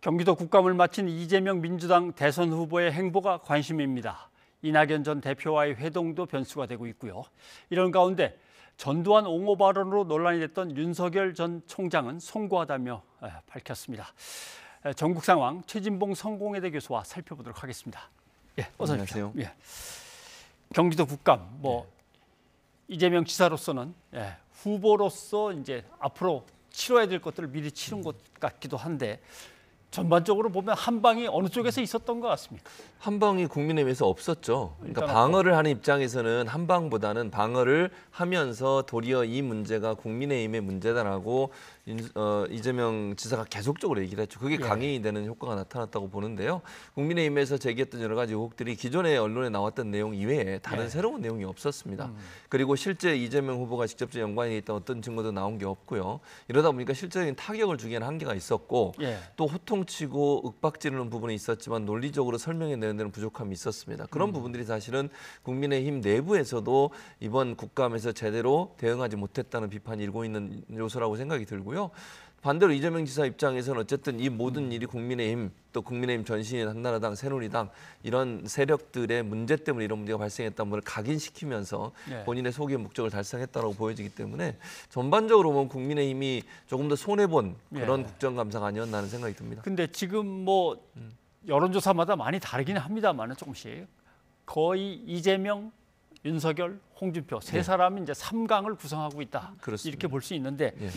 경기도 국감을 마친 이재명 민주당 대선 후보의 행보가 관심입니다. 이낙연 전 대표와의 회동도 변수가 되고 있고요. 이런 가운데 전두환 옹호 발언으로 논란이 됐던 윤석열 전 총장은 송구하다며 밝혔습니다. 전국 상황 최진봉 성공회대 교수와 살펴보도록 하겠습니다. 예, 어서 오십시오. 예. 경기도 국감 뭐 네. 이재명 지사로서는 예, 후보로서 이제 앞으로 치러야 될 것들을 미리 치른 음. 것 같기도 한데 전반적으로 보면 한방이 어느 쪽에서 있었던 것 같습니까? 한방이 국민의힘에서 없었죠. 그러니까 방어를 하는 입장에서는 한방보다는 방어를 하면서 도리어 이 문제가 국민의힘의 문제다라고 어, 이재명 지사가 계속적으로 얘기를 했죠. 그게 예. 강행이 되는 효과가 나타났다고 보는데요. 국민의힘에서 제기했던 여러 가지 의혹들이 기존의 언론에 나왔던 내용 이외에 다른 네. 새로운 내용이 없었습니다. 음. 그리고 실제 이재명 후보가 직접적 인 연관이 있던 어떤 증거도 나온 게 없고요. 이러다 보니까 실제적인 타격을 주기에는 한계가 있었고 예. 또 호통 호치고 윽박지르는 부분이 있었지만 논리적으로 설명해내는 데는 부족함이 있었습니다. 그런 음. 부분들이 사실은 국민의힘 내부에서도 이번 국감에서 제대로 대응하지 못했다는 비판이 일고 있는 요소라고 생각이 들고요. 반대로 이재명 지사 입장에서는 어쨌든 이 모든 일이 국민의힘 또 국민의힘 전신인 한나라당, 새누리당 이런 세력들의 문제 때문에 이런 문제가 발생했다는 걸 각인시키면서 예. 본인의 소개 목적을 달성했다고 보여지기 때문에 전반적으로 보면 국민의힘이 조금 더 손해본 예. 그런 네. 국정감사가 아니었나는 생각이 듭니다. 근데 지금 뭐 음. 여론조사마다 많이 다르긴 합니다만 조금씩 거의 이재명, 윤석열, 홍준표 세 네. 사람이 이제 삼강을 구성하고 있다. 그렇습니다. 이렇게 볼 수 있는데 네.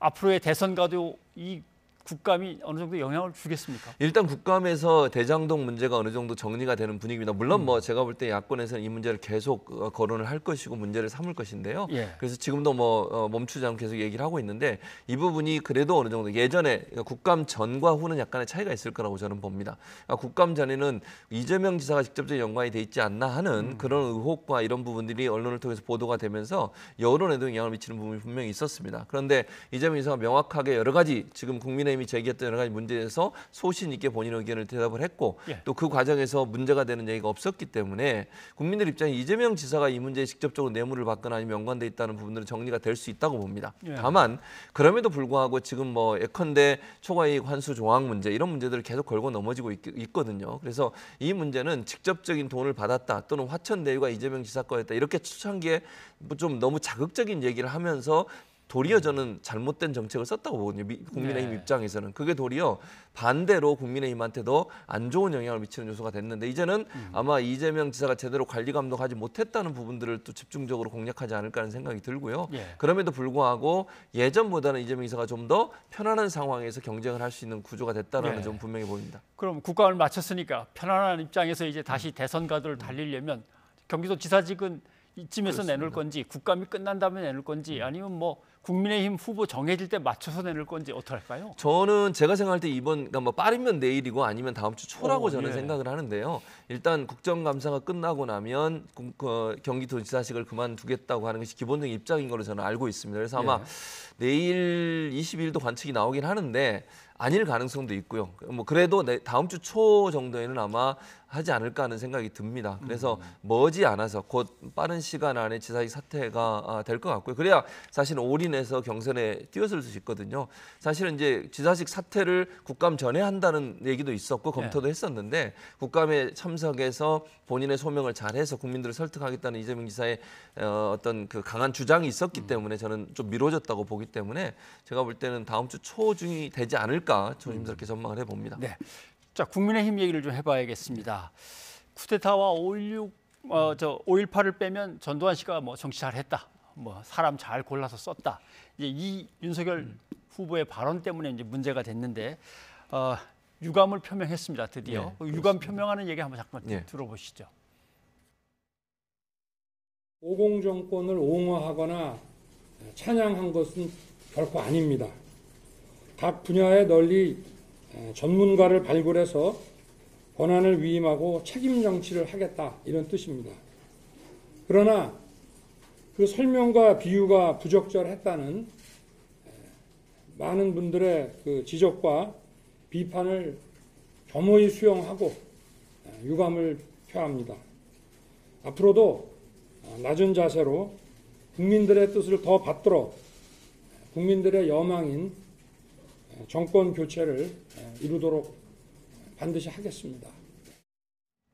앞으로의 대선 가도 이 국감이 어느 정도 영향을 주겠습니까? 일단 국감에서 대장동 문제가 어느 정도 정리가 되는 분위기입니다. 물론 뭐 음. 제가 볼 때 야권에서는 이 문제를 계속 어, 거론을 할 것이고 문제를 삼을 것인데요. 예. 그래서 지금도 뭐 어, 멈추지 않고 계속 얘기를 하고 있는데 이 부분이 그래도 어느 정도 예전에 국감 전과 후는 약간의 차이가 있을 거라고 저는 봅니다. 그러니까 국감 전에는 이재명 지사가 직접적인 연관이 돼 있지 않나 하는 음. 그런 의혹과 이런 부분들이 언론을 통해서 보도가 되면서 여론에도 영향을 미치는 부분이 분명히 있었습니다. 그런데 이재명 지사가 명확하게 여러 가지 지금 국민의 국민의힘이 제기했던 여러 가지 문제에서 소신 있게 본인 의견을 대답을 했고 예. 또그 과정에서 문제가 되는 얘기가 없었기 때문에 국민들 입장에 이재명 지사가 이 문제에 직접적으로 뇌물을 받거나 아니면 연관돼 있다는 부분들은 정리가 될 수 있다고 봅니다. 예. 다만 그럼에도 불구하고 지금 뭐 예컨대 초과이익 환수 조항 문제 이런 문제들을 계속 걸고 넘어지고 있, 거든요 그래서 이 문제는 직접적인 돈을 받았다 또는 화천 대유가 이재명 지사 거였다 이렇게 추창기에좀 뭐 너무 자극적인 얘기를 하면서 도리어 저는 잘못된 정책을 썼다고 보거든요. 미, 국민의힘 네. 입장에서는 그게 도리어 반대로 국민의힘한테도 안 좋은 영향을 미치는 요소가 됐는데 이제는 음. 아마 이재명 지사가 제대로 관리 감독하지 못했다는 부분들을 또 집중적으로 공략하지 않을까 하는 생각이 들고요. 예. 그럼에도 불구하고 예전보다는 이재명 지사가 좀 더 편안한 상황에서 경쟁을 할 수 있는 구조가 됐다라는 예. 점 분명히 보입니다. 그럼 국감을 마쳤으니까 편안한 입장에서 이제 다시 음. 대선 가도를 음. 달리려면 경기도 지사직은 이쯤에서 그렇습니다. 내놓을 건지 국감이 끝난 다음에 내놓을 건지 음. 아니면 뭐 국민의힘 후보 정해질 때 맞춰서 내릴 건지 어떨까요 저는 제가 생각할 때 이번 그러니까 뭐 빠르면 내일이고 아니면 다음 주 초라고 오, 어, 저는 예. 생각을 하는데요. 일단 국정감사가 끝나고 나면 그 경기도지사식을 그만두겠다고 하는 것이 기본적인 입장인 걸로 저는 알고 있습니다. 그래서 아마 예. 내일 20일도 관측이 나오긴 하는데 아닐 가능성도 있고요. 뭐 그래도 다음 주 초 정도에는 아마 하지 않을까 하는 생각이 듭니다. 그래서 음. 머지 않아서 곧 빠른 시간 안에 지사직 사태가 아, 될것 같고요. 그래야 사실 올인 부진해서 경선에 뛰어들 수 있거든요. 사실은 이제 지사식 사퇴를 국감 전에 한다는 얘기도 있었고 검토도 네. 했었는데 국감에 참석해서 본인의 소명을 잘해서 국민들을 설득하겠다는 이재명 지사의 어, 어떤 그 강한 주장이 있었기 음. 때문에 저는 좀 미뤄졌다고 보기 때문에 제가 볼 때는 다음 주 초중이 되지 않을까 조심스럽게 음. 전망을 해봅니다. 네. 자 국민의힘 얘기를 좀 해봐야겠습니다. 쿠데타와 5.16 어, 저 5.18을 빼면 전두환 씨가 뭐 정치 잘했다 뭐 사람 잘 골라서 썼다. 이제 이 윤석열 후보의 발언 때문에 이제 문제가 됐는데 어, 유감을 표명했습니다. 드디어 네, 그 유감 표명하는 얘기 한번 잠깐 네. 들어보시죠. 오공 정권을 옹호하거나 찬양한 것은 결코 아닙니다. 각 분야에 널리 어, 전문가를 발굴해서 권한을 위임하고 책임 정치를 하겠다 이런 뜻입니다. 그러나 그 설명과 비유가 부적절했다는 많은 분들의 그 지적과 비판을 겸허히 수용하고 유감을 표합니다. 앞으로도 아, 낮은 자세로 국민들의 뜻을 더 받들어 국민들의 여망인 정권 교체를 이루도록 반드시 하겠습니다.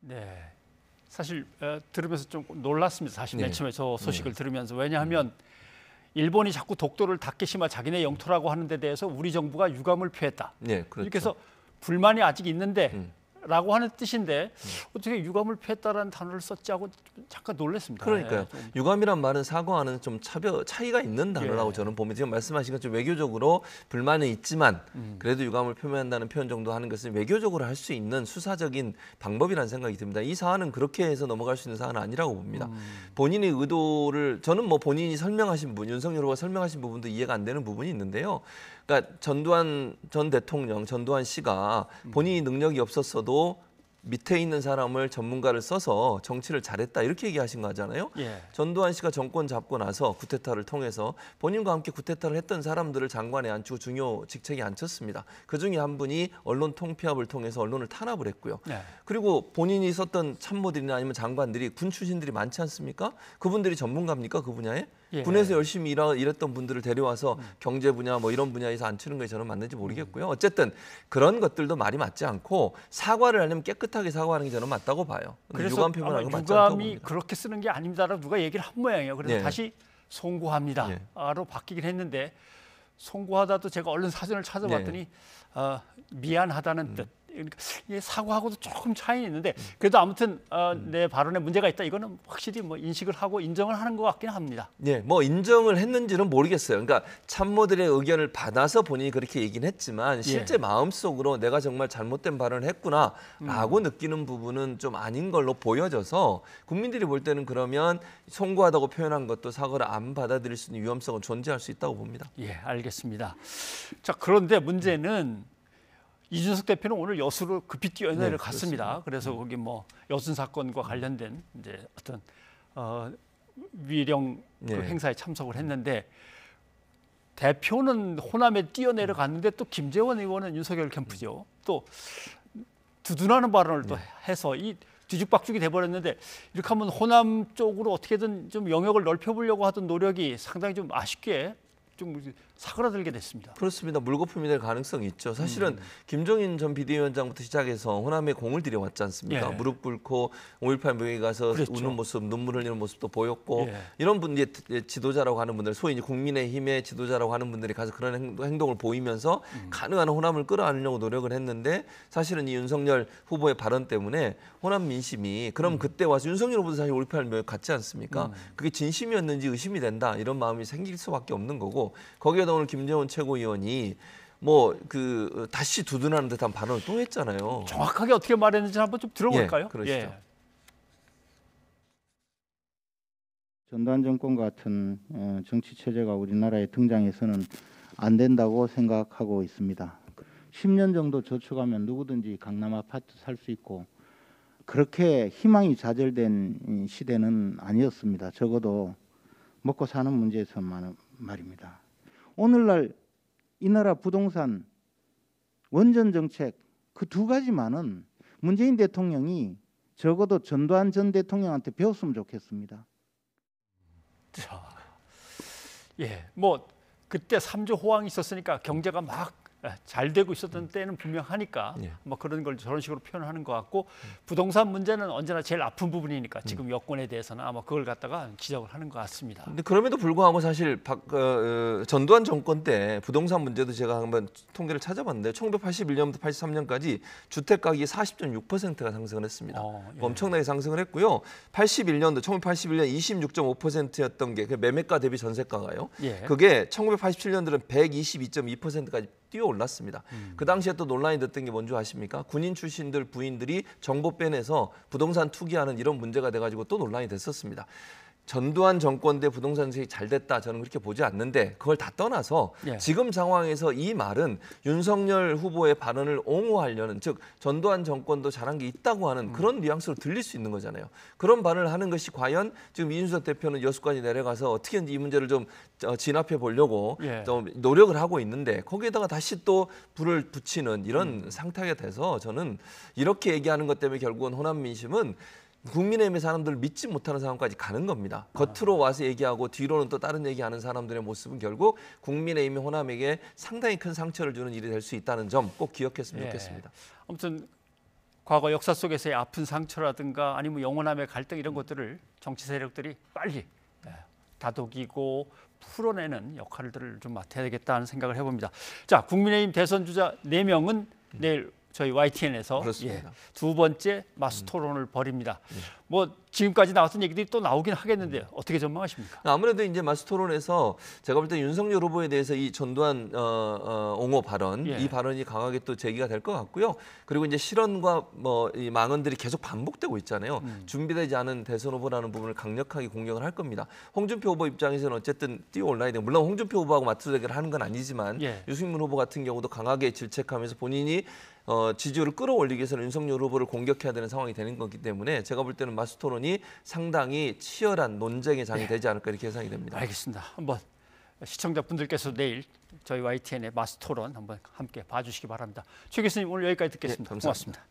네. 사실 에, 어, 들으면서 좀 놀랐습니다. 사실 맨 네. 처음에 저 네. 소식을 들으면서 왜냐하면 일본이 자꾸 독도를 다케시마 자기네 영토라고 하는 데 대해서 우리 정부가 유감을 표했다. 네, 그렇죠. 이렇게 해서 불만이 아직 있는데 음. 라고 하는 뜻인데 음. 어떻게 유감을 폈다라는 단어를 썼지 하고 잠깐 놀랐습니다. 그러니까요. 예, 유감이란 말은 사과와는 좀 차별, 차이가 있는 단어라고 예. 저는 보면 지금 말씀하신 것처럼 외교적으로 불만은 있지만 음. 그래도 유감을 표명한다는 표현 정도 하는 것은 외교적으로 할 수 있는 수사적인 방법이라는 생각이 듭니다. 이 사안은 그렇게 해서 넘어갈 수 있는 사안은 아니라고 봅니다. 음. 본인의 의도를 저는 뭐 본인이 설명하신 부분, 윤석열 후보가 설명하신 부분도 이해가 안 되는 부분이 있는데요. 그러니까 전두환 전 대통령 전두환 씨가 음. 본인이 능력이 없었어도 밑에 있는 사람을 전문가를 써서 정치를 잘했다 이렇게 얘기하신 거잖아요. 예. 전두환 씨가 정권 잡고 나서 구테타를 통해서 본인과 함께 구테타를 했던 사람들을 장관에 앉히고 중요 직책에 앉혔습니다. 그중에 한 분이 언론 통폐합을 통해서 언론을 탄압을 했고요. 예. 그리고 본인이 썼던 참모들이나 아니면 장관들이 군 출신들이 많지 않습니까? 그분들이 전문가입니까? 그 분야에? 예. 군에서 열심히 일하, 일했던 분들을 데려와서 음. 경제 분야 뭐 이런 분야에서 안 치는 게 저는 맞는지 모르겠고요. 어쨌든 그런 것들도 말이 맞지 않고 사과를 하려면 깨끗하게 사과하는 게 저는 맞다고 봐요. 그래서 유감 표현하는 건 유감이 그렇게 쓰는 게 아닙니다라고 누가 얘기를 한 모양이에요. 그래서 예. 다시 송구합니다로 예. 바뀌긴 했는데 송구하다도 제가 얼른 사전을 찾아봤더니 예. 어, 미안하다는 음. 뜻. 그러니까 이게 사고하고도 조금 차이는 있는데 그래도 아무튼 어, 음. 내 발언에 문제가 있다 이거는 확실히 뭐 인식을 하고 인정을 하는 것 같긴 합니다. 예, 뭐 인정을 했는지는 모르겠어요. 그러니까 참모들의 의견을 받아서 본인이 그렇게 얘기는 했지만 예. 실제 예. 마음속으로 내가 정말 잘못된 발언을 했구나라고 음. 느끼는 부분은 좀 아닌 걸로 보여져서 국민들이 볼 때는 그러면 송구하다고 표현한 것도 사과를 안 받아들일 수 있는 위험성은 존재할 수 있다고 봅니다. 예, 알겠습니다. 자, 그런데 문제는 음. 이준석 대표는 오늘 여수로 급히 뛰어내려 네, 갔습니다. 그래서 네. 거기 뭐 여순 사건과 관련된 이제 어떤 어, 위령 그 네. 행사에 참석을 했는데 대표는 호남에 뛰어내려 갔는데 또 김재원 의원은 윤석열 캠프죠. 또 두둔하는 발언을 또 네. 해서 이 뒤죽박죽이 돼버렸는데 이렇게 하면 호남 쪽으로 어떻게든 좀 영역을 넓혀보려고 하던 노력이 상당히 좀 아쉽게 좀 사그라들게 됐습니다. 그렇습니다. 물거품이 될 가능성이 있죠. 사실은 음. 김종인 전 비대위원장부터 시작해서 호남에 공을 들여왔지 않습니까? 예. 무릎 꿇고 5.18 명에 가서 그랬죠. 우는 모습, 눈물 흘리는 모습도 보였고 예. 이런 분, 이 지도자라고 하는 분들, 소위 이제 국민의힘의 지도자라고 하는 분들이 가서 그런 행동을 보이면서 음. 가능한 호남을 끌어안으려고 노력을 했는데 사실은 이 윤석열 후보의 발언 때문에 호남 민심이 그럼 음. 그때 와서 윤석열 후보도 사실 5.18 명에 갔지 않습니까? 음. 그게 진심이었는지 의심이 된다 이런 마음이 생길 수밖에 없는 거고 거기에 바래당 오늘 김재원 최고위원이 뭐그 어, 다시 두둔하는 듯한 발언을 또 했잖아요. 정확하게 어떻게 말했는지 한번 좀 들어볼까요? 예, 그러시죠. 예. 전두환 정권 같은 어, 정치 체제가 우리나라에 등장해서는 안 된다고 생각하고 있습니다. 10년 정도 저축하면 누구든지 강남 아파트 살 수 있고 그렇게 희망이 좌절된 시대는 아니었습니다. 적어도 먹고 사는 문제에서만 말입니다. 오늘날 이 나라 부동산 원전 정책 그 두 가지만은 문재인 대통령이 적어도 전두환 전 대통령한테 배웠으면 좋겠습니다. 자, 예, 뭐 그때 3조 호황이 있었으니까 경제가 막잘 되고 있었던 때는 분명하니까 예. 뭐 그런 걸 저런 식으로 표현하는 것 같고 부동산 문제는 언제나 제일 아픈 부분이니까 음. 지금 여권에 대해서는 아마 그걸 갖다가 지적을 하는 것 같습니다. 근데 그럼에도 불구하고 사실 박, 어, 어 전두환 정권 때 부동산 문제도 제가 한번 통계를 찾아봤는데 1981년부터 83년까지 주택 가격이 40.6%가 상승을 했습니다. 어, 예. 엄청나게 상승을 했고요. 81년도 1981년 26.5%였던 게 그 매매가 대비 전세가가요. 예. 그게 1987년들은 122.2%까지 뛰어올랐습니다. 음. 그 당시에 또 논란이 됐던 게 뭔지 아십니까? 군인 출신들 부인들이 정보 빼내서 부동산 투기하는 이런 문제가 돼가지고 또 논란이 됐었습니다. 전두환 정권 때 부동산 세이잘 됐다 저는 그렇게 보지 않는데 그걸 다 떠나서 예. 지금 상황에서 이 말은 윤석열 후보의 발언을 옹호하려는 즉 전두환 정권도 잘한 게 있다고 하는 음. 그런 뉘앙스로 들릴 수 있는 거잖아요. 그런 발언을 하는 것이 과연 지금 이준석 대표는 여수까지 내려가서 어떻게든지 이 문제를 좀 어, 진압해 보려고 예. 좀 노력을 하고 있는데 거기에다가 다시 또 불을 붙이는 이런 음. 상태가 돼서 저는 이렇게 얘기하는 것 때문에 결국은 호남 민심은 국민의힘의 사람들을 믿지 못하는 상황까지 가는 겁니다. 겉으로 와서 얘기하고 뒤로는 또 다른 얘기하는 사람들의 모습은 결국 국민의힘의 호남에게 상당히 큰 상처를 주는 일이 될 수 있다는 점 꼭 기억했으면 예. 좋겠습니다. 아무튼 과거 역사 속에서의 아픈 상처라든가 아니면 영원함의 갈등 이런 것들을 정치 세력들이 빨리 예, 다독이고 풀어내는 역할들을 좀 맡아야 되겠다는 생각을 해봅니다. 자, 국민의힘 대선 주자 네명은 음. 내일 저희 YTN에서 예, 두 번째 음. 마스토론을 벌입니다. 예. 뭐 지금까지 나왔던 얘기들이 또 나오긴 하겠는데 어떻게 전망하십니까? 아무래도 이제 마스토론에서 제가 볼 때 윤석열 후보에 대해서 이 전두환 어, 어, 옹호 발언 예. 이 발언이 강하게 또 제기가 될 것 같고요. 그리고 이제 실언과 뭐 이 망언들이 계속 반복되고 있잖아요. 음. 준비되지 않은 대선 후보라는 부분을 강력하게 공격을 할 겁니다. 홍준표 후보 입장에서는 어쨌든 뛰어 올라야 돼요. 물론 홍준표 후보하고 맞투 대결을 하는 건 아니지만 예. 유승민 후보 같은 경우도 강하게 질책하면서 본인이 어, 지지율을 끌어올리기 위해서는 윤석열 후보를 공격해야 되는 상황이 되는 거기 때문에 제가 볼 때는 마스토론이 상당히 치열한 논쟁의 장이 네. 되지 않을까 이렇게 예상이 됩니다. 알겠습니다. 한번 시청자분들께서 내일 저희 YTN의 마스토론 한번 함께 봐주시기 바랍니다. 최 교수님 오늘 여기까지 듣겠습니다. 네, 고맙습니다.